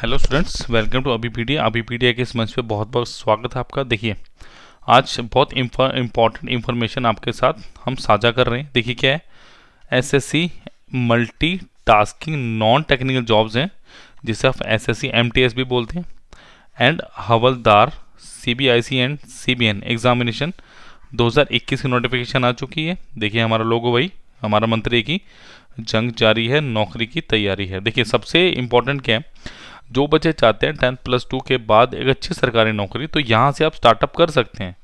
hello students welcome to अभी पीडिया अभी पीडिया के इस मंच पे बहुत बहुत स्वागत है आपका देखिए आज बहुत इम्पॉर्टेंट इन्फॉर्मेशन आपके साथ हम साझा कर रहे हैं देखिए क्या है SSC multi tasking non technical jobs हैं जिसे आप एसएससी एमटीएस भी बोलते हैं एंड हवलदार सी एंड सी एग्जामिनेशन दो की नोटिफिकेशन आ चुकी है देखिए हमारा लोगो भाई हमारा मंत्री की जंग जारी है नौकरी की तैयारी है देखिए सबसे इम्पोर्टेंट क्या है जो बच्चे चाहते हैं टेंथ प्लस टू के बाद एक अच्छी सरकारी नौकरी तो यहाँ से आप स्टार्टअप कर सकते हैं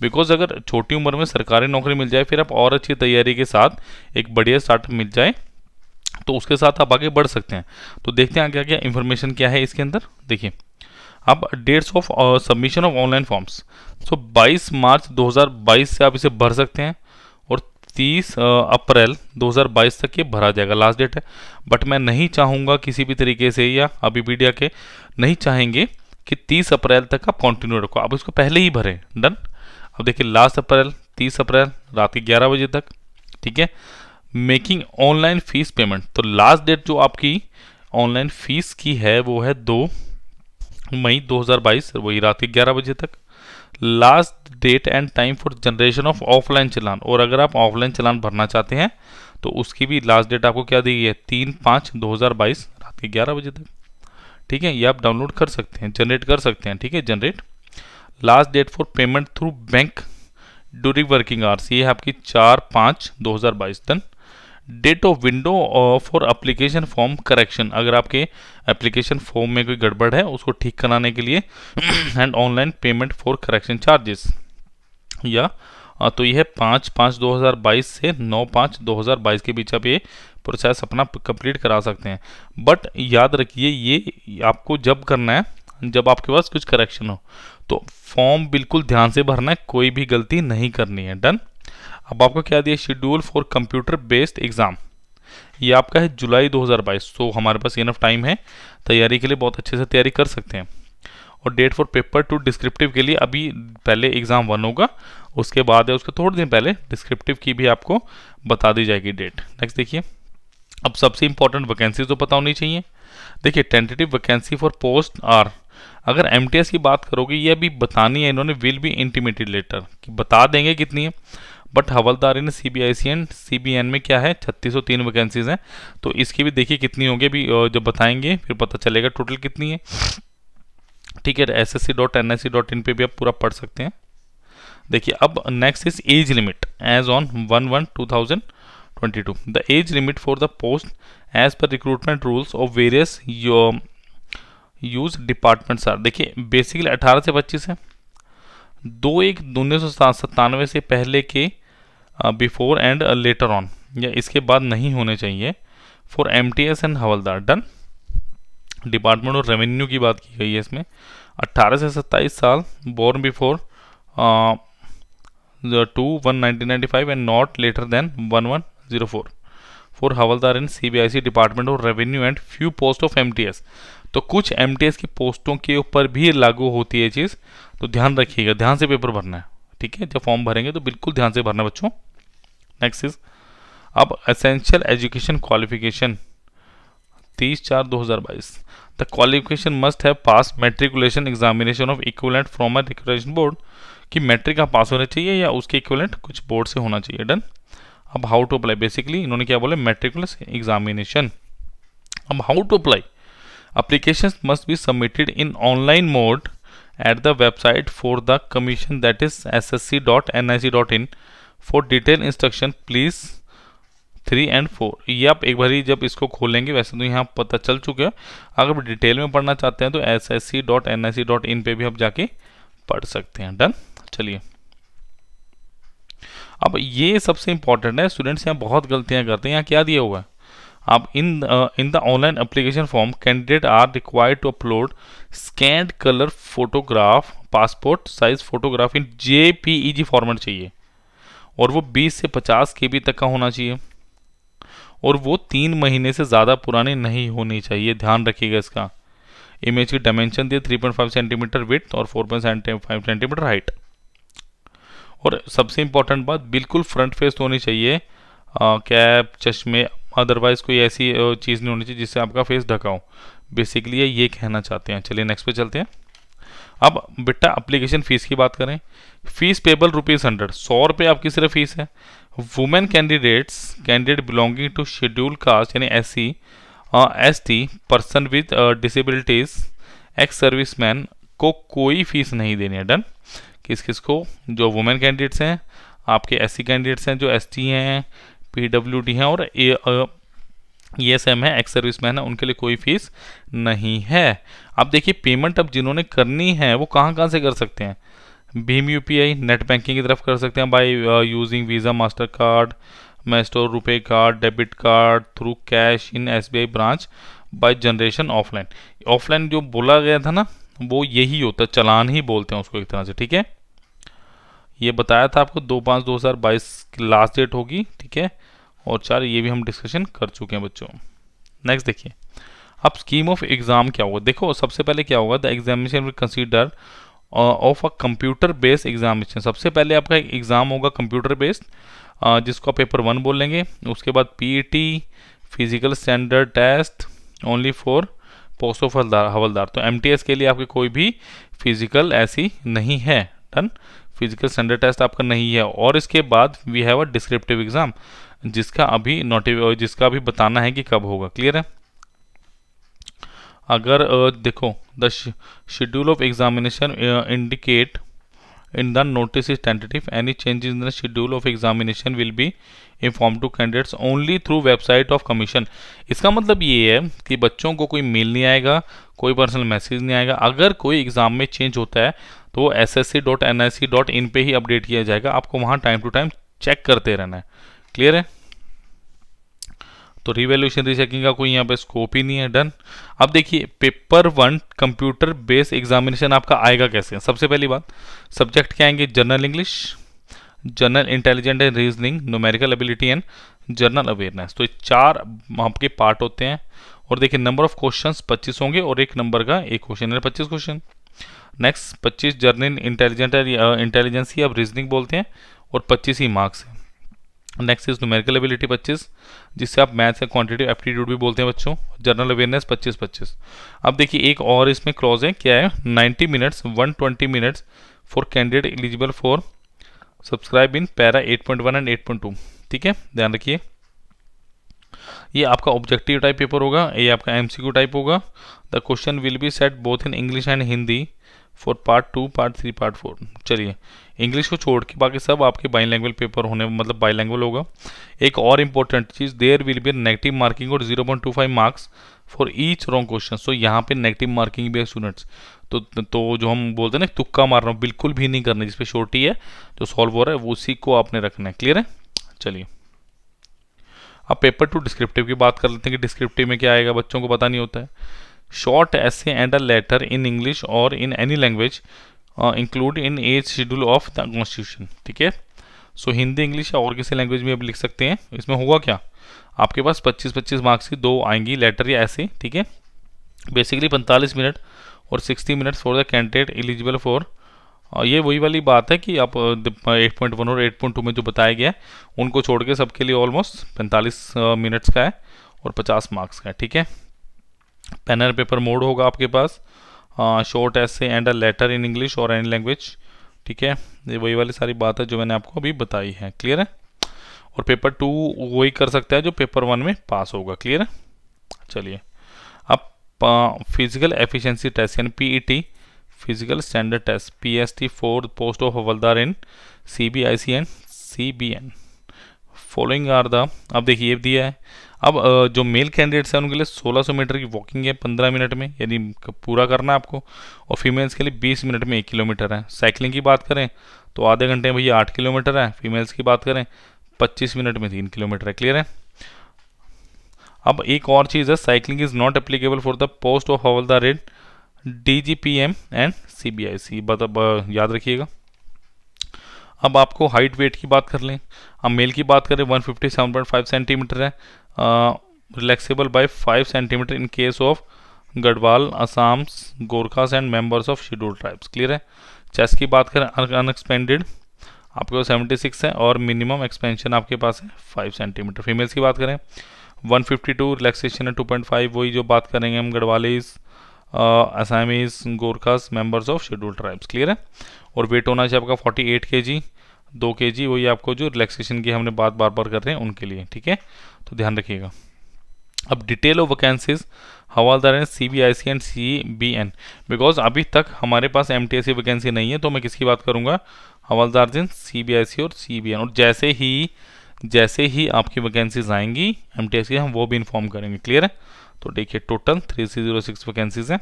बिकॉज अगर छोटी उम्र में सरकारी नौकरी मिल जाए फिर आप और अच्छी तैयारी के साथ एक बढ़िया स्टार्टअप मिल जाए तो उसके साथ आप आगे बढ़ सकते हैं तो देखते हैं आगे क्या इन्फॉर्मेशन क्या है इसके अंदर देखिए अब dates of submission of online forms so 22 March 2022 से आप इसे भर सकते हैं तीस अप्रैल 2022 तक ये भरा जाएगा लास्ट डेट है बट मैं नहीं चाहूँगा किसी भी तरीके से या अभी मीडिया के नहीं चाहेंगे कि 30 अप्रैल तक आप कंटिन्यू रखो आप इसको पहले ही भरें डन अब देखिए लास्ट अप्रैल 30 अप्रैल रात के 11 बजे तक ठीक है मेकिंग ऑनलाइन फीस पेमेंट तो लास्ट डेट जो आपकी ऑनलाइन फीस की है वो है दो मई दो वही रात के ग्यारह बजे तक last date and time for generation of offline चलान और अगर आप ऑफलाइन चलान भरना चाहते हैं तो उसकी भी लास्ट डेट आपको क्या दी गई है तीन पाँच दो हज़ार बाईस रात के ग्यारह बजे तक ठीक है ये आप डाउनलोड कर सकते हैं जनरेट कर सकते हैं ठीक है generate last date for payment through bank during working hours ये है आपकी चार पाँच दो हज़ार बाईस done date of window for application form correction अगर आपके एप्लीकेशन फॉर्म में कोई गड़बड़ है उसको ठीक कराने के लिए and online payment for correction charges या uh, तो यह पाँच पाँच बाईस से नौ पाँच बाईस के बीच आप ये प्रोसेस अपना कंप्लीट करा सकते हैं बट याद रखिए ये आपको जब करना है जब आपके पास कुछ करेक्शन हो तो फॉर्म बिल्कुल ध्यान से भरना है कोई भी गलती नहीं करनी है डन अब आपको क्या दिया schedule for computer based exam ये आपका है जुलाई 2022 तो हमारे पास इनफ टाइम है तैयारी के लिए बहुत अच्छे से तैयारी कर सकते हैं और date for paper two descriptive के लिए अभी पहले एग्ज़ाम वन होगा उसके बाद है उसके थोड़े दिन पहले डिस्क्रिप्टिव की भी आपको बता दी जाएगी डेट नेक्स्ट देखिए अब सबसे इंपॉर्टेंट वैकेंसी तो पता होनी चाहिए देखिए tentative vacancy for post are अगर एम की बात करोगे ये अभी बतानी है इन्होंने विल बी इंटीमेटेड लेटर कि बता देंगे कितनी है बट हवलदार in C B I C and C B N में क्या है छत्तीस वैकेंसीज हैं तो इसकी भी देखिए कितनी होगी अभी जब बताएंगे फिर पता चलेगा टोटल कितनी है ठीक है S S C dot N I C dot in पर भी आप पूरा पढ़ सकते हैं देखिए अब next is age limit age on one one two thousand twenty two the age limit for the post age per recruitment rules of various use department are देखिए बेसिकली अठारह से पच्चीस है दो एक उन्नीस सौ से पहले के बिफोर एंड लेटर ऑन या इसके बाद नहीं होने चाहिए फॉर एम एंड हवलदार डन डिपार्टमेंट ऑफ रेवेन्यू की बात की गई है इसमें 18 से 27 साल born before two one nineteen ninety five and not later than one one zero four for हवलदार in C department of revenue and few post of M तो कुछ एम की पोस्टों के ऊपर भी लागू होती है चीज़ तो ध्यान रखिएगा ध्यान से पेपर भरना है ठीक है जब फॉर्म भरेंगे तो बिल्कुल ध्यान से भरना बच्चों एक्सिस अब एसेंशियल एजुकेशन क्वालिफिकेशन तीस चार 2022 द क्वालिफिकेशन मस्ट है pass matriculation examination of equivalent from a recognition board कि मेट्रिक का पास होना चाहिए या उसके इक्वलेंट कुछ बोर्ड से होना चाहिए डन अब हाउ टू अप्लाई बेसिकली इन्होंने क्या बोले मेट्रिकुलस एग्जामिनेशन अब how to apply application must be submitted in online mode at the website for the commission that is S S C dot N I C dot in for detail instruction please three and four ये आप एक बार जब इसको खोलेंगे वैसे तो यहाँ पता चल चुके हैं अगर डिटेल में पढ़ना चाहते हैं तो S S C dot N I C dot in पर भी आप जाके पढ़ सकते हैं डन चलिए अब ये सबसे इंपॉर्टेंट है स्टूडेंट्स यहाँ बहुत गलतियाँ करते हैं यहाँ क्या दिया हुआ है आप in in the online application form candidate are required to upload scanned colour photograph passport size photograph in J P E G format चाहिए और वो 20 से 50 के तक का होना चाहिए और वो तीन महीने से ज़्यादा पुराने नहीं होने चाहिए ध्यान रखिएगा इसका इमेज की डायमेंशन दिए 3.5 सेंटीमीटर विथ और 4.5 सेंटीमीटर हाइट और सबसे इम्पॉर्टेंट बात बिल्कुल फ्रंट फेस तो होनी चाहिए कैप चश्मे अदरवाइज कोई ऐसी चीज़ नहीं होनी चाहिए जिससे आपका फेस ढका हो बेसिकली ये कहना चाहते हैं चलिए नेक्स्ट पे चलते हैं अब बेटा अप्लीकेशन फ़ीस की बात करें फीस पेबल रुपीज़ हंड्रेड सौ रुपये आपकी सिर्फ फीस है women candidates candidate belonging to schedule caste यानी S C S T person with disabilities ex service man को कोई फीस नहीं देनी है डन किस किस को जो वुमेन कैंडिडेट्स हैं आपके एस सी कैंडिडेट्स हैं जो एस टी हैं पी डब्ल्यू डी हैं और ये सेम है एक्स सर्विस मैन है उनके लिए कोई फीस नहीं है अब देखिए पेमेंट अब जिन्होंने करनी है वो कहाँ कहाँ से कर सकते हैं भीम यू नेट बैंकिंग की तरफ कर सकते हैं by using Visa Master card Maestro RuPay card debit card through cash in S branch by generation offline offline जो बोला गया था ना वो यही होता है चलान ही बोलते हैं उसको एक तरह से ठीक है ये बताया था आपको दो पाँच दो हज़ार बाईस लास्ट डेट होगी ठीक है और चार ये भी हम डिस्कशन कर चुके हैं बच्चों नेक्स्ट देखिए अब स्कीम ऑफ एग्ज़ाम क्या होगा देखो सबसे पहले क्या होगा the examination will consider of a computer based examination सबसे पहले आपका एक एग्ज़ाम होगा कंप्यूटर बेस्ड uh, जिसको आप पेपर वन बोल लेंगे उसके बाद P physical standard test only for post of हवलदार तो एम के लिए आपके कोई भी फिजिकल ऐसी नहीं है डन फिजिकल स्टैंडर्ड टेस्ट आपका नहीं है और इसके बाद we have a descriptive exam जिसका अभी नोटिफिक जिसका अभी बताना है कि कब होगा क्लियर है अगर देखो the schedule of examination indicate in the notice is tentative any change in the schedule of examination will be inform to candidates only through website of commission इसका मतलब ये है कि बच्चों को कोई मेल नहीं आएगा कोई पर्सनल मैसेज नहीं आएगा अगर कोई एग्ज़ाम में चेंज होता है तो वो S S C dot N I C dot in पर ही अपडेट किया जाएगा आपको वहाँ टाइम टू टाइम चेक करते रहना है क्लियर है तो रिवेल्यूशन रिचेकिंग का कोई यहाँ पे स्कोप ही नहीं है डन अब देखिए paper one computer base examination आपका आएगा कैसे सबसे पहली बात सब्जेक्ट क्या आएंगे general English general intelligent and reasoning numerical ability and general awareness तो ये चार आपके पार्ट होते हैं और देखिए नंबर ऑफ क्वेश्चंस 25 होंगे और एक नंबर का एक क्वेश्चन है पच्चीस क्वेश्चन नेक्स्ट 25 जर्नल इंटेलिजेंट ही अब रीजनिंग बोलते हैं और 25 ही मार्क्स हैं नेक्स्ट इज न्यूमेरिकल एबिलिटी पच्चीस जिससे आप मैथ्स या क्वांटिटी एप्टीट्यूड भी बोलते हैं बच्चों जनरल अवेयरनेस पच्चीस पच्चीस अब देखिए एक और इसमें क्लॉज है क्या है ninety minutes one twenty minutes for candidate eligible for subscribe in para eight point one and eight point two ठीक है ध्यान रखिए ये आपका ऑब्जेक्टिव टाइप पेपर होगा ये आपका एमसीक्यू टाइप होगा the question will be set both in English and Hindi for part two part three part four चलिए इंग्लिश को छोड़ के बाकी सब आपके बाई लैंग्वेज पेपर होने मतलब बाई लैंग्वेज होगा एक और इंपॉर्टेंट चीज़ there will be negative marking और zero point two five marks for each wrong question so यहाँ पे नेगेटिव मार्किंग भी है स्टूडेंट्स तो तो जो हम बोलते हैं ना तुक्का मारना बिल्कुल भी नहीं करना जिसपे छोटी है जो सॉल्व हो रहा है उसी को आपने रखना है क्लियर है चलिए अब पेपर टू डिस्क्रिप्टिव की बात कर लेते हैं कि डिस्क्रिप्टिव में क्या आएगा बच्चों को पता नहीं होता है short essay and a letter in English or in any language uh, include in schedule schedule of the constitution ठीक है सो हिंदी इंग्लिश और किसी लैंग्वेज में आप लिख सकते हैं इसमें होगा क्या आपके पास 25-25 मार्क्स की दो आएंगी लेटर या ऐसे ठीक है बेसिकली 45 मिनट और 60 minutes for the candidate eligible for ये वही वाली बात है कि आप 8.1 uh, uh, और 8.2 में जो बताया गया है उनको छोड़ के सबके लिए ऑलमोस्ट 45 मिनट्स का है और 50 मार्क्स का है ठीक है पेन एंड पेपर मोड होगा आपके पास short essay and a letter in English और एनी लैंग्वेज ठीक है ये वही वाली सारी बात है जो मैंने आपको अभी बताई है क्लियर है और पेपर टू वही कर सकता है जो पेपर वन में पास होगा क्लियर है चलिए अब फिजिकल एफिशिएंसी टेस्ट यानी PET physical standard test PST fourth post of हवलदार in CBIC and CBN following are the अब देखिए ये दिया है अब जो मेल कैंडिडेट्स हैं उनके लिए 1600 मीटर की वॉकिंग है 15 मिनट में यानी पूरा करना है आपको और फीमेल्स के लिए 20 मिनट में एक किलोमीटर है साइकिलिंग की बात करें तो आधे घंटे में भैया आठ किलोमीटर है फीमेल्स की बात करें पच्चीस मिनट में तीन किलोमीटर है क्लियर है अब एक और चीज़ है cycling is not applicable for the post of हवलदार rate D G P M and C B I C याद रखिएगा अब आपको हाइट वेट की बात कर लें अब मेल की बात करें 157.5 सेंटीमीटर है relaxable by 5 centimetre in case of Garhwal Assam Gorkhas and members of schedule tribes clear है चेस्ट की बात करें अनएक्सपेंडेड आपके पास सेवेंटी सिक्स है और मिनिमम एक्सपेंशन आपके पास है फाइव सेंटीमीटर फीमेल्स की बात करें 152 रिलैक्सेशन है 2.5 वही जो बात करेंगे हम Garhwalis Assamese Gorkhas members of schedule tribes clear है और वेट होना चाहिए आपका 48 जी दो के जी वही आपको जो रिलैक्सेशन की हमने बात बार बार कर रहे हैं उनके लिए ठीक है तो ध्यान रखिएगा अब डिटेल ऑफ वैकेंसीज हवालदार हैं C B I C and C B N because अभी तक हमारे पास M T S C vacancy नहीं है तो मैं किसकी बात करूँगा हवालदार दिन सी बी आई सी और सी बी एन और जैसे ही जैसे ही आपकी वैकेंसीज आएंगी एम टी एस सी हम वो भी इन्फॉर्म करेंगे क्लियर है तो देखिए total three C zero six vacancies so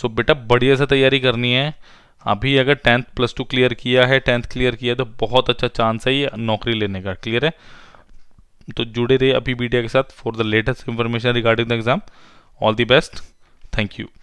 सो बेटा बढ़िया से तैयारी करनी है अभी अगर टेंथ प्लस टू क्लियर किया है टेंथ क्लियर किया तो बहुत अच्छा चांस है ये नौकरी लेने का क्लियर है तो जुड़े रहे अभी मीडिया के साथ for the latest information regarding the exam all the best thank you